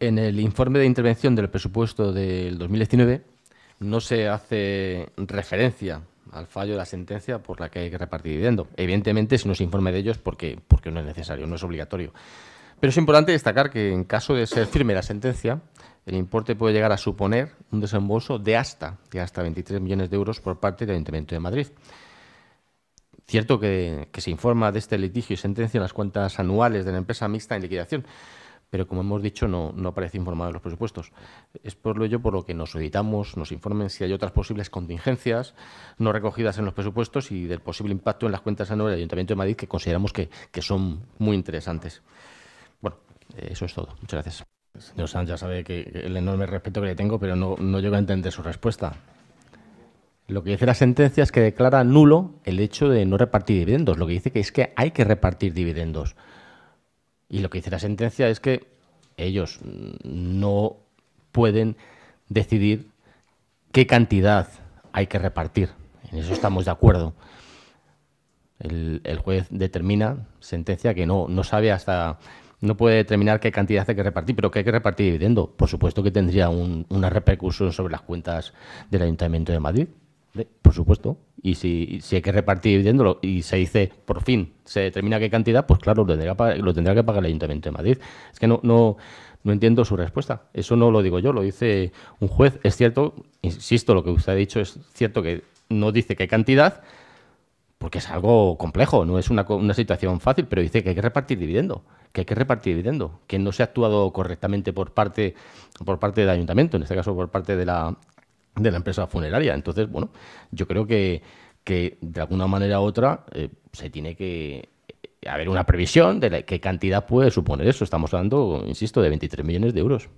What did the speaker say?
En el informe de intervención del presupuesto del 2019 no se hace referencia al fallo de la sentencia por la que hay que repartir dividendo. Evidentemente, si no se informe de ellos, porque, porque no es necesario, no es obligatorio. Pero es importante destacar que en caso de ser firme la sentencia, el importe puede llegar a suponer un desembolso de hasta, de hasta 23 millones de euros por parte del Ayuntamiento de Madrid. Cierto que, que se informa de este litigio y sentencia en las cuentas anuales de la empresa mixta en liquidación, pero como hemos dicho, no, aparece informado en los presupuestos. Es por ello por lo que nos editamos, nos informen si hay otras posibles contingencias no recogidas en los presupuestos y del posible impacto en las cuentas anuales del Ayuntamiento de Madrid que consideramos que, son muy interesantes. Bueno, eh, eso es todo. Muchas gracias. Señor Sanz ya sabe que el enorme respeto que le tengo, pero no, no llego a entender su respuesta. Lo que dice la sentencia es que declara nulo el hecho de no repartir dividendos. Lo que dice que es que hay que repartir dividendos. Y lo que dice la sentencia es que ellos no pueden decidir qué cantidad hay que repartir. En eso estamos de acuerdo. El, juez determina, sentencia, que no, no sabe hasta, no puede determinar qué cantidad hay que repartir, pero que hay que repartir dividendo. Por supuesto que tendría un, una repercusión sobre las cuentas del Ayuntamiento de Madrid. ¿eh? Por supuesto, y si, hay que repartir dividendos y se dice por fin, se determina qué cantidad, pues claro, lo tendrá, que pagar el Ayuntamiento de Madrid. Es que no, no, no entiendo su respuesta. Eso no lo digo yo, lo dice un juez. Es cierto, insisto, lo que usted ha dicho es cierto que no dice qué cantidad, porque es algo complejo, no es una, una situación fácil, pero dice que hay que repartir dividendo, que hay que repartir dividendo, que no se ha actuado correctamente por parte, por parte del ayuntamiento, en este caso por parte de la de la empresa funeraria. Entonces, bueno, yo creo que, de alguna manera u otra eh, se tiene que eh, haber una previsión de qué cantidad puede suponer eso. Estamos hablando, insisto, de 23 millones de euros.